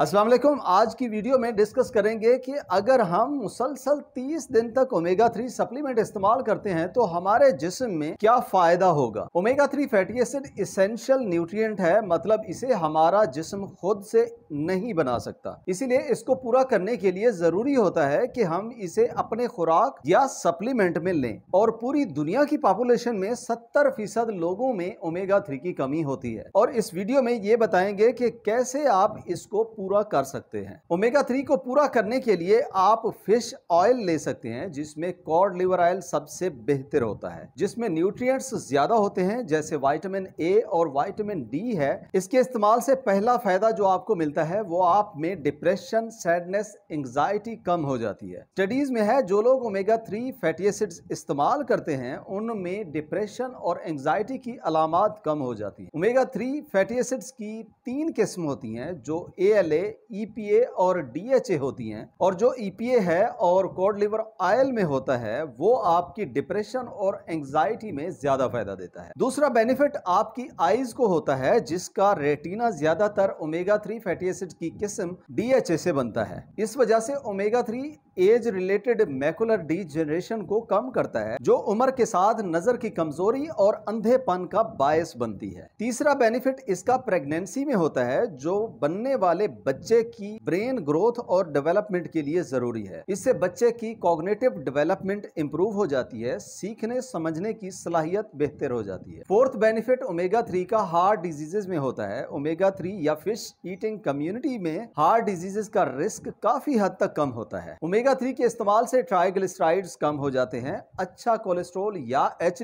अस्सलाम वालेकुम आज की वीडियो में डिस्कस करेंगे कि अगर हम मुसलसल 30 दिन तक ओमेगा 3 सप्लीमेंट इस्तेमाल करते हैं तो हमारे जिस्म में क्या फ़ायदा होगा omega 3 fatty acid essential nutrient है मतलब इसे हमारा जिस्म खुद से नहीं बना सकता इसीलिए इसको पूरा करने के लिए ज़रूरी होता है कि हम इसे अपने खुराक या सप्लीमेंट में लें और पूरी दुनिया की पॉपुलेशन में सत्तर फीसद लोगों में ओमेगा थ्री की कमी होती है और इस वीडियो में ये बताएंगे कि कैसे आप इसको पूरा कर सकते हैं ओमेगा थ्री को पूरा करने के लिए आप फिश ऑयल ले सकते हैं जिसमें कॉर्ड लिवर ऑयल सबसे बेहतर होता है जिसमें न्यूट्रिएंट्स ज्यादा होते हैं जैसे वाइटामिन ए और वाइटामिन डी है इसके इस्तेमाल से पहला फायदा जो आपको मिलता है वो आप में डिप्रेशन सैडनेस एंग्जाइटी कम हो जाती है स्टडीज में है जो लोग ओमेगा थ्री फैटी एसिड इस्तेमाल करते हैं उनमें डिप्रेशन और एंग्जाइटी की अलामत कम हो जाती है ओमेगा थ्री फैटी एसिड्स की तीन किस्म होती हैं जो ए एल पहले ईपीए e और डीएचए होती हैं और जो ईपीए e है और कॉड लिवर ऑयल में होता है वो आपकी डिप्रेशन और एंजाइटी में ज्यादा फायदा देता है दूसरा बेनिफिट आपकी आईज को होता है जिसका रेटिना ज्यादातर ओमेगा थ्री फैटी एसिड की किस्म डीएचए से बनता है इस वजह से omega three age related macular degeneration को कम करता है जो उम्र के साथ नजर की कमजोरी और अंधेपन का बायस बनती है तीसरा बेनिफिट इसका प्रेगनेंसी में होता है जो बनने वाले बच्चे की ब्रेन ग्रोथ और डेवलपमेंट के लिए जरूरी है इससे बच्चे की कॉग्नेटिव डेवलपमेंट इंप्रूव हो जाती है सीखने समझने की सलाहियत बेहतर हो जाती है फोर्थ बेनिफिट ओमेगा थ्री का हार्ट डिजीजेज में होता है ओमेगा थ्री या फिश ईटिंग कम्युनिटी में हार्ट डिजीजेज का रिस्क काफी हद तक कम होता है ओमेगा थ्री के इस्तेमाल से ट्राइग्लिसराइड्स कम हो जाते हैं अच्छा कोलेस्ट्रोल या एच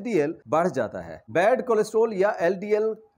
बढ़ जाता है बैड कोलेस्ट्रोल या एल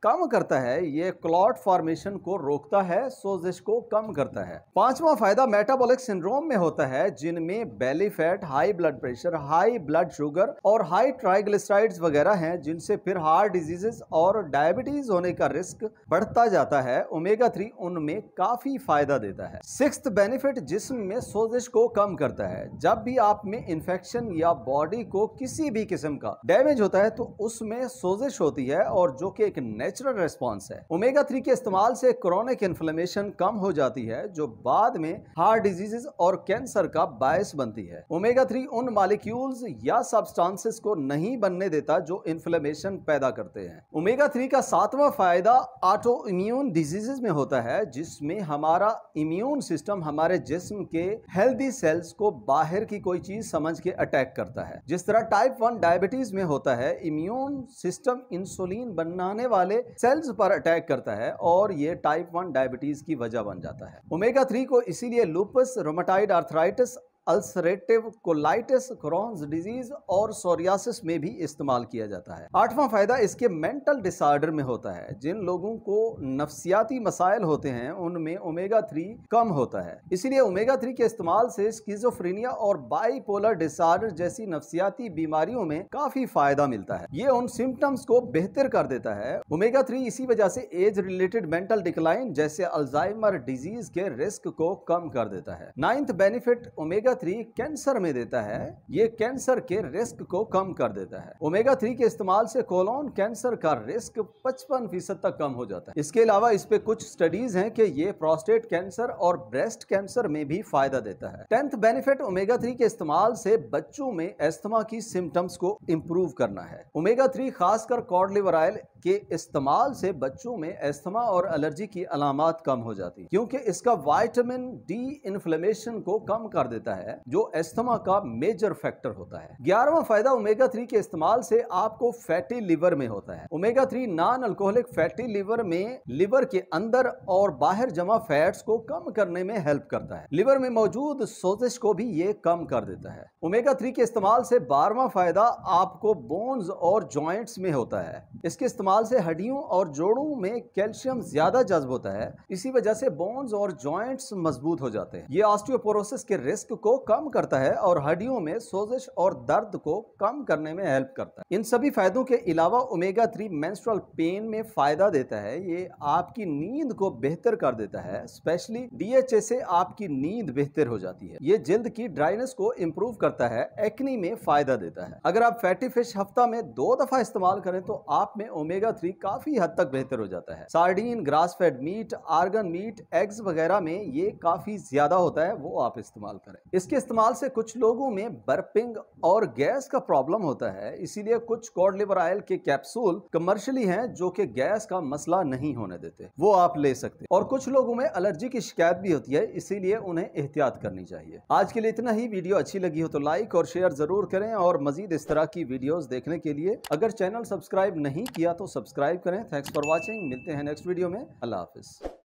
कम करता है ये क्लॉट फॉर्मेशन को रोकता है सोजिश को कम करता है पांचवा फायदा मेटाबॉलिक सिंड्रोम में होता है जिनमें belly fat high blood pressure high blood sugar और हाई ट्राइग्लिसराइड्स वगैरह हैं जिनसे फिर हार्ट डिजीजेस और डायबिटीज होने का रिस्क बढ़ता जाता है ओमेगा थ्री उनमें काफी फायदा देता है सिक्स बेनिफिट जिसम में सोजिश को कम करता है जब भी आप में इंफेक्शन या बॉडी को किसी भी किस्म का डैमेज होता है तो उसमें सोजिश होती है और जो कि एक नेचुरल रेस्पॉन्स है ओमेगा थ्री के इस्तेमाल से क्रोनिक इन्फ्लेमेशन कम हो जाती है जो बाद में हार्ट डिजीजे और कैंसर का बायस बनती है ओमेगा थ्री उन मालिक्यूल्स या सब्सटेंसेस को नहीं बनने देता जो इन्फ्लेमेशन पैदा करते हैं ओमेगा थ्री का सातवा फायदा ऑटो इम्यून डिजीजेज में होता है जिसमें हमारा इम्यून सिस्टम हमारे जिस्म के हेल्दी सेल्स को बाहर की कोई चीज समझ के अटैक करता है जिस तरह टाइप वन डायबिटीज में होता है इम्यून सिस्टम इंसुलिन बनाने वाले सेल्स पर अटैक करता है और ये टाइप वन डायबिटीज की वजह बन जाता है ओमेगा थ्री को इसीलिए lupus rheumatoid arthritis ulcerative colitis Crohn's disease और सोरियासिस में भी इस्तेमाल किया जाता है आठवां फ़ायदा इसके मेंटल डिसऑर्डर में होता है जिन लोगों को नफसियाती मसाइल होते हैं उनमें ओमेगा थ्री कम होता है इसीलिए ओमेगा थ्री के इस्तेमाल से स्किजोफ्रेनिया और बाईपोलर डिसऑर्डर जैसी नफसियाती बीमारियों में काफ़ी फ़ायदा मिलता है ये उन सिम्टम्स को बेहतर कर देता है ओमेगा थ्री इसी वजह से एज रिलेटेड मेंटल डिक्लाइन जैसे अल्जाइमर डिजीज के रिस्क को कम कर देता है ninth benefit omega omega three cancer में देता है ये कैंसर के रिस्क को कम कर देता है ओमेगा थ्री के इस्तेमाल से कोलोन कैंसर का रिस्क पचपन फीसद तक कम हो जाता है इसके अलावा इस पे कुछ स्टडीज हैं कि ये प्रोस्टेट कैंसर और ब्रेस्ट कैंसर में भी फायदा देता है टेंथ बेनिफिट ओमेगा थ्री के इस्तेमाल से बच्चों में एस्थमा की सिम्टम्स को इम्प्रूव करना है ओमेगा थ्री खासकर कॉड लिवर ऑयल के इस्तेमाल से बच्चों में एस्थमा और एलर्जी की अलामत कम हो जाती है क्योंकि इसका वाइटामिन डी इन्फ्लेमेशन को कम कर देता है है जो एस्थमा का मेजर फैक्टर होता है ग्यारहवा फायदा ओमेगा थ्री के इस्तेमाल से आपको फैटी लिवर में होता है omega three non alcoholic fatty liver में लिवर के अंदर और बाहर जमा फैट्स को कम करने में हेल्प करता है लिवर में मौजूद सोजिश को भी ये कम कर देता है ओमेगा थ्री के इस्तेमाल से बारहवा फायदा आपको बोन्स और ज्वाइंट्स में होता है इसके इस्तेमाल से हड्डियों और जोड़ों में कैल्शियम ज्यादा जज्ब होता है इसी वजह से बोन्स और ज्वाइंट्स मजबूत हो जाते हैं ये ऑस्टियोपोरोसिस के रिस्क को कम करता है और हड्डियों में सोजिश और दर्द को कम करने में हेल्प करता है इन सभी फायदों के अलावा ओमेगा थ्री मेंस्ट्रुअल पेन में फायदा देता है ये आपकी नींद को बेहतर कर देता है स्पेशली डीएचए से आपकी नींद बेहतर हो जाती है ये जिल्द की ड्राइनेस को इम्प्रूव करता है एक्नी में फायदा देता है अगर आप फैटी फिश हफ्ता में दो दफा इस्तेमाल करें तो आप में ओमेगा थ्री काफी हद तक बेहतर हो जाता है sardine grass fed meat organ meat eggs वगैरह में ये काफी ज्यादा होता है वो आप इस्तेमाल करें इसके इस्तेमाल से कुछ लोगों में बर्पिंग और गैस का प्रॉब्लम होता है इसीलिए कुछ कॉड लिवर ऑयल के कैप्सूल कमर्शियली हैं जो कि गैस का मसला नहीं होने देते वो आप ले सकते और कुछ लोगों में एलर्जी की शिकायत भी होती है इसीलिए उन्हें एहतियात करनी चाहिए आज के लिए इतना ही वीडियो अच्छी लगी हो तो लाइक और शेयर जरूर करें और मजीद इस तरह की वीडियो देखने के लिए अगर चैनल सब्सक्राइब नहीं किया तो सब्सक्राइब करें थैंक्स फॉर वॉचिंग मिलते हैं नेक्स्ट वीडियो में अल्लाह हाफिज़